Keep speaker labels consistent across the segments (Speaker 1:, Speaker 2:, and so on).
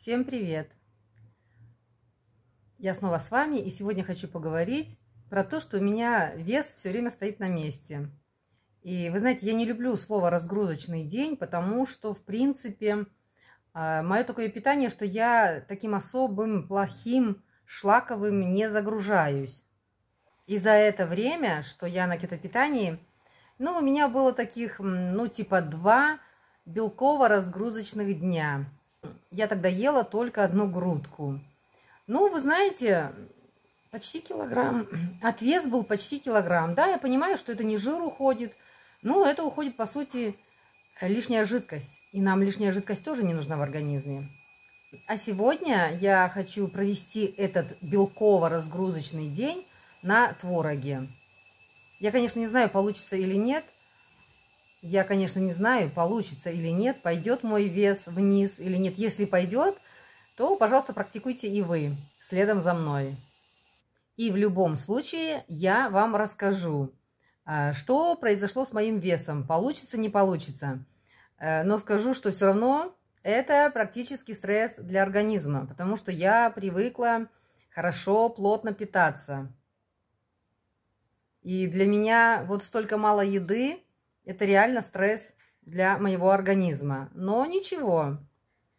Speaker 1: Всем привет! Я снова с вами и сегодня хочу поговорить про то, что у меня вес все время стоит на месте. И вы знаете, я не люблю слово «разгрузочный день», потому что, в принципе, а, мое такое питание, что я таким особым, плохим, шлаковым не загружаюсь. И за это время, что я на кетопитании, ну, у меня было таких, ну, типа два белково-разгрузочных дня – я тогда ела только одну грудку. Ну, вы знаете, почти килограмм. Отвес был почти килограмм. Да, я понимаю, что это не жир уходит. но это уходит, по сути, лишняя жидкость. И нам лишняя жидкость тоже не нужна в организме. А сегодня я хочу провести этот белково-разгрузочный день на твороге. Я, конечно, не знаю, получится или нет – я, конечно, не знаю, получится или нет, пойдет мой вес вниз или нет. Если пойдет, то, пожалуйста, практикуйте и вы следом за мной. И в любом случае я вам расскажу, а, что произошло с моим весом, получится, не получится. А, но скажу, что все равно это практически стресс для организма, потому что я привыкла хорошо, плотно питаться. И для меня вот столько мало еды это реально стресс для моего организма. Но ничего,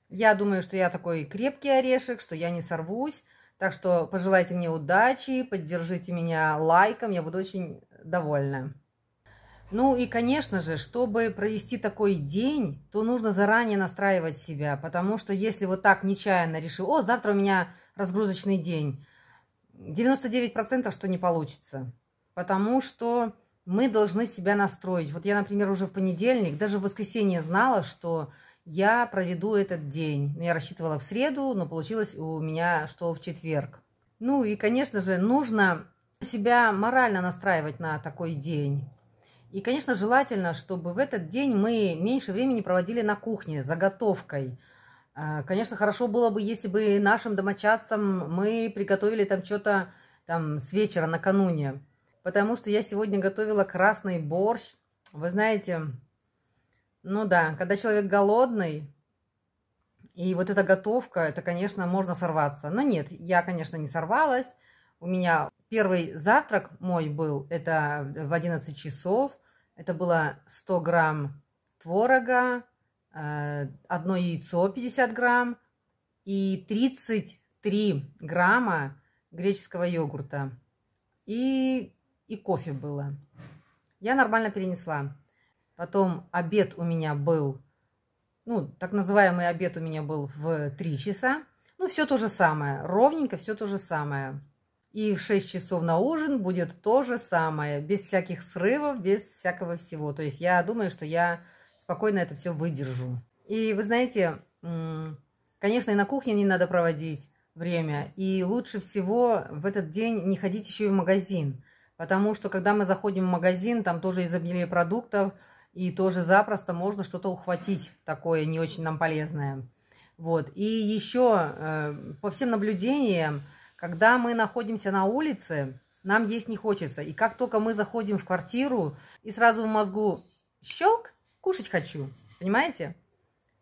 Speaker 1: я думаю, что я такой крепкий орешек, что я не сорвусь. Так что пожелайте мне удачи, поддержите меня лайком, я буду очень довольна. Ну и, конечно же, чтобы провести такой день, то нужно заранее настраивать себя, потому что если вот так нечаянно решил, о, завтра у меня разгрузочный день, 99% что не получится, потому что мы должны себя настроить. Вот я, например, уже в понедельник, даже в воскресенье знала, что я проведу этот день. Ну, я рассчитывала в среду, но получилось у меня что в четверг. Ну и, конечно же, нужно себя морально настраивать на такой день. И, конечно, желательно, чтобы в этот день мы меньше времени проводили на кухне, заготовкой. А, конечно, хорошо было бы, если бы нашим домочадцам мы приготовили там что-то там с вечера накануне потому что я сегодня готовила красный борщ. Вы знаете, ну да, когда человек голодный, и вот эта готовка, это, конечно, можно сорваться. Но нет, я, конечно, не сорвалась. У меня первый завтрак мой был, это в 11 часов. Это было 100 грамм творога, э, одно яйцо 50 грамм и 33 грамма греческого йогурта. И и кофе было. Я нормально перенесла. Потом обед у меня был, ну, так называемый обед у меня был в 3 часа. Ну, все то же самое, ровненько все то же самое. И в 6 часов на ужин будет то же самое, без всяких срывов, без всякого всего. То есть я думаю, что я спокойно это все выдержу. И вы знаете, конечно, и на кухне не надо проводить время. И лучше всего в этот день не ходить еще и в магазин. Потому что, когда мы заходим в магазин, там тоже изобилие продуктов, и тоже запросто можно что-то ухватить такое не очень нам полезное. Вот. И еще э, по всем наблюдениям, когда мы находимся на улице, нам есть не хочется. И как только мы заходим в квартиру, и сразу в мозгу щелк, кушать хочу. Понимаете?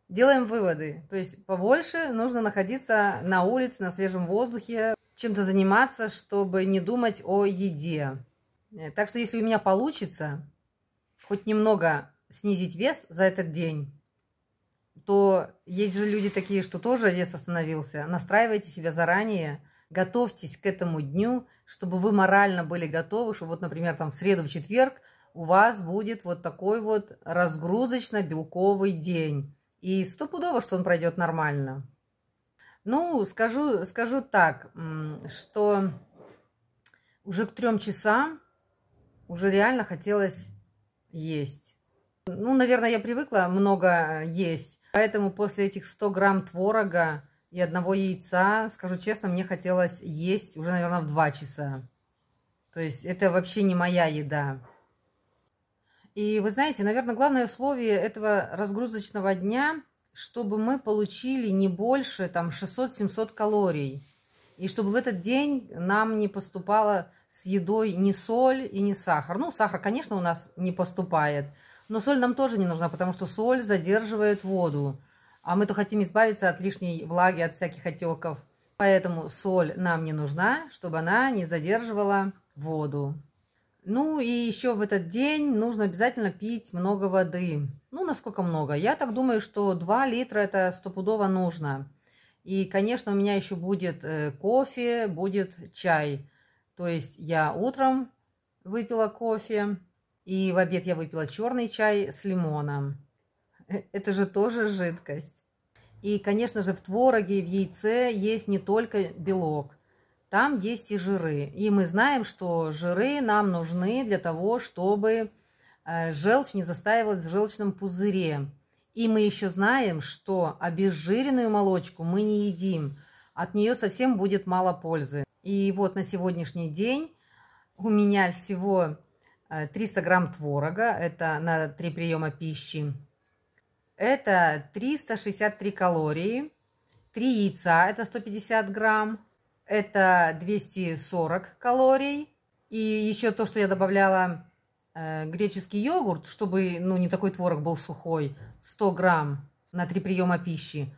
Speaker 1: Делаем выводы. То есть побольше нужно находиться на улице, на свежем воздухе, чем-то заниматься, чтобы не думать о еде. Э, так что если у меня получится хоть немного снизить вес за этот день, то есть же люди такие, что тоже вес остановился. Настраивайте себя заранее, готовьтесь к этому дню, чтобы вы морально были готовы, что вот, например, там в среду, в четверг у вас будет вот такой вот разгрузочно-белковый день. И стопудово, что он пройдет нормально. Ну, скажу, скажу так, что уже к трем часам уже реально хотелось есть. Ну, наверное, я привыкла много есть. Поэтому после этих 100 грамм творога и одного яйца, скажу честно, мне хотелось есть уже, наверное, в 2 часа. То есть это вообще не моя еда. И вы знаете, наверное, главное условие этого разгрузочного дня, чтобы мы получили не больше там 600-700 калорий. И чтобы в этот день нам не поступала с едой ни соль и ни сахар. Ну, сахар, конечно, у нас не поступает, но соль нам тоже не нужна, потому что соль задерживает воду. А мы-то хотим избавиться от лишней влаги, от всяких отеков. Поэтому соль нам не нужна, чтобы она не задерживала воду. Ну и еще в этот день нужно обязательно пить много воды. Ну, насколько много? Я так думаю, что 2 литра это стопудово нужно. И, конечно, у меня еще будет э, кофе, будет чай. То есть я утром выпила кофе, и в обед я выпила черный чай с лимоном. Э, это же тоже жидкость. И, конечно же, в твороге в яйце есть не только белок. Там есть и жиры. И мы знаем, что жиры нам нужны для того, чтобы э, желчь не застаивалась в желчном пузыре. И мы еще знаем, что обезжиренную молочку мы не едим. От нее совсем будет мало пользы. И вот на сегодняшний день у меня всего 300 э, грамм творога. Это на 3 приема пищи. Это 363 калории. 3 яйца это 150 грамм. Это 240 калорий. И еще то, что я добавляла Э, греческий йогурт, чтобы ну, не такой творог был сухой, 100 грамм на 3 приема пищи,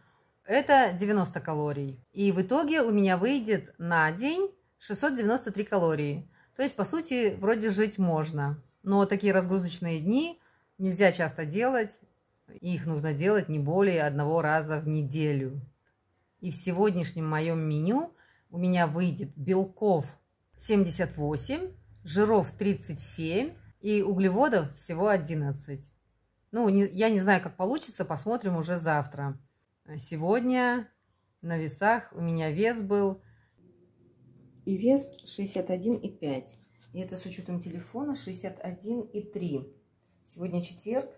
Speaker 1: это 90 калорий. И в итоге у меня выйдет на день 693 калории. То есть, по сути, вроде жить можно. Но такие разгрузочные дни нельзя часто делать. Их нужно делать не более одного раза в неделю. И в сегодняшнем моем меню у меня выйдет белков 78, жиров 37, и углеводов всего 11. Ну, не, я не знаю, как получится, посмотрим уже завтра. Сегодня на весах у меня вес был... И вес 61,5. И это с учетом телефона 61,3. Сегодня четверг.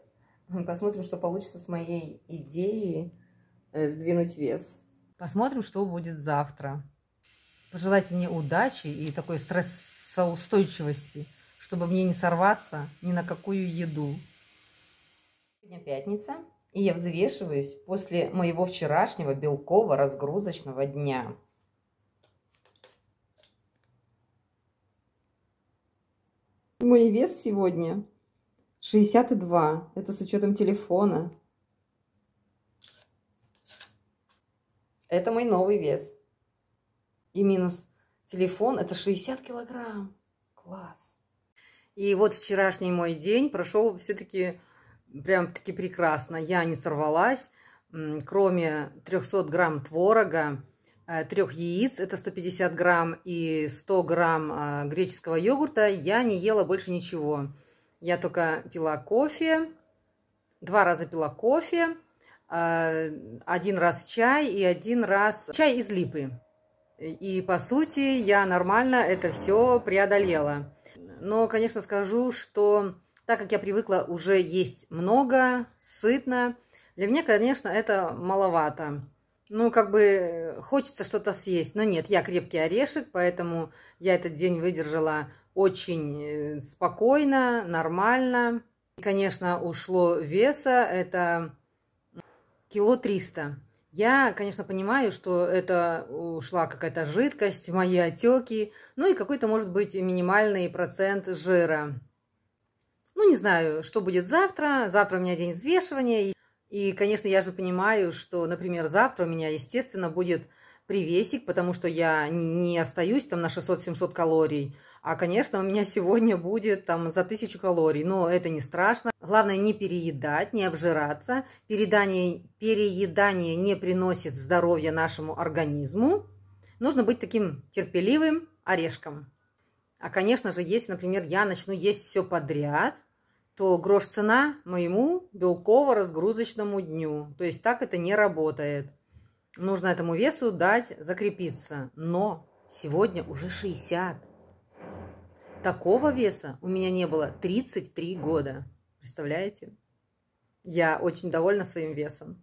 Speaker 1: Посмотрим, что получится с моей идеей э, сдвинуть вес. Посмотрим, что будет завтра. Пожелайте мне удачи и такой стрессоустойчивости чтобы мне не сорваться ни на какую еду. Сегодня пятница, и я взвешиваюсь после моего вчерашнего белкового разгрузочного дня. Мой вес сегодня 62. Это с учетом телефона. Это мой новый вес. И минус телефон это 60 килограмм. Класс. И вот вчерашний мой день прошел все-таки прям-таки прекрасно. Я не сорвалась. Кроме 300 грамм творога, э, трех яиц, это 150 грамм, и 100 грамм э, греческого йогурта, я не ела больше ничего. Я только пила кофе, два раза пила кофе, э, один раз чай и один раз чай из липы. И по сути я нормально это все преодолела но, конечно, скажу, что так как я привыкла уже есть много, сытно, для меня, конечно, это маловато. Ну, как бы э, хочется что-то съесть, но нет, я крепкий орешек, поэтому я этот день выдержала очень э, спокойно, нормально. И, конечно, ушло веса, это кило триста. Я, конечно, понимаю, что это ушла какая-то жидкость, мои отеки, ну и какой-то, может быть, минимальный процент жира. Ну, не знаю, что будет завтра. Завтра у меня день взвешивания. И, конечно, я же понимаю, что, например, завтра у меня, естественно, будет привесик, потому что я не остаюсь там на 600-700 калорий. А, конечно, у меня сегодня будет там за 1000 калорий. Но это не страшно. Главное не переедать, не обжираться. Переедание, переедание не приносит здоровья нашему организму. Нужно быть таким терпеливым орешком. А, конечно же, если, например, я начну есть все подряд, то грош цена моему белково-разгрузочному дню. То есть так это не работает. Нужно этому весу дать закрепиться. Но сегодня уже 60. Такого веса у меня не было 33 года. Представляете? Я очень довольна своим весом.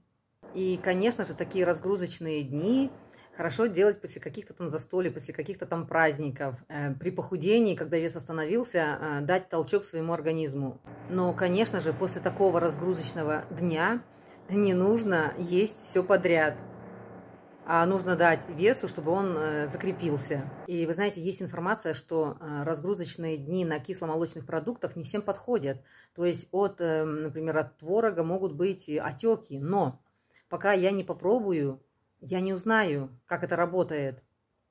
Speaker 1: И, конечно же, такие разгрузочные дни хорошо делать после каких-то там застолий, после каких-то там праздников. Э, при похудении, когда вес остановился, э, дать толчок своему организму. Но, конечно же, после такого разгрузочного дня не нужно есть все подряд – а, нужно дать весу, чтобы он э, закрепился. И вы знаете, есть информация, что э, разгрузочные дни на кисломолочных продуктах не всем подходят. То есть, от, э, например, от творога могут быть отеки. Но пока я не попробую, я не узнаю, как это работает.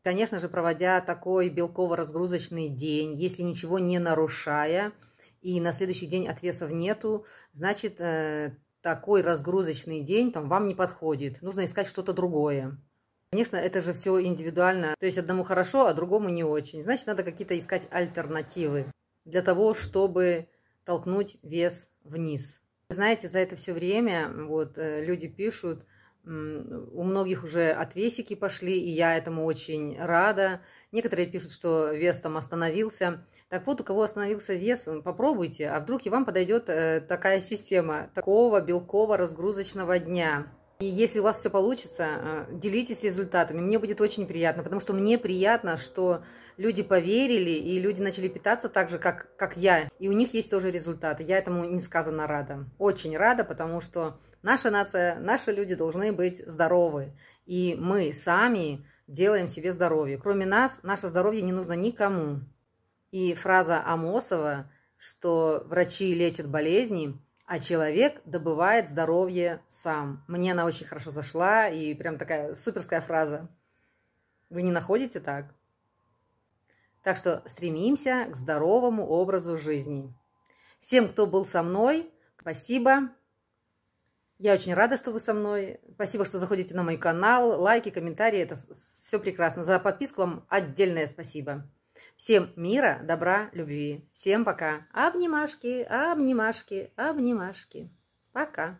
Speaker 1: Конечно же, проводя такой белково-разгрузочный день, если ничего не нарушая, и на следующий день отвесов нету, значит, такой разгрузочный день там вам не подходит. Нужно искать что-то другое. Конечно, это же все индивидуально. То есть одному хорошо, а другому не очень. Значит, надо какие-то искать альтернативы для того, чтобы толкнуть вес вниз. Знаете, за это все время вот э, люди пишут, у многих уже отвесики пошли, и я этому очень рада. Некоторые пишут, что вес там остановился. Так вот, у кого остановился вес, попробуйте, а вдруг и вам подойдет э, такая система такого белково-разгрузочного дня. И если у вас все получится, э, делитесь результатами. Мне будет очень приятно, потому что мне приятно, что люди поверили, и люди начали питаться так же, как, как я. И у них есть тоже результаты. Я этому несказанно рада. Очень рада, потому что наша нация, наши люди должны быть здоровы. И мы сами делаем себе здоровье. Кроме нас, наше здоровье не нужно никому. И фраза Амосова, что врачи лечат болезни – а человек добывает здоровье сам. Мне она очень хорошо зашла, и прям такая суперская фраза. Вы не находите так? Так что стремимся к здоровому образу жизни. Всем, кто был со мной, спасибо. Я очень рада, что вы со мной. Спасибо, что заходите на мой канал. Лайки, комментарии, это все прекрасно. За подписку вам отдельное спасибо. Всем мира, добра, любви. Всем пока. Обнимашки, обнимашки, обнимашки. Пока.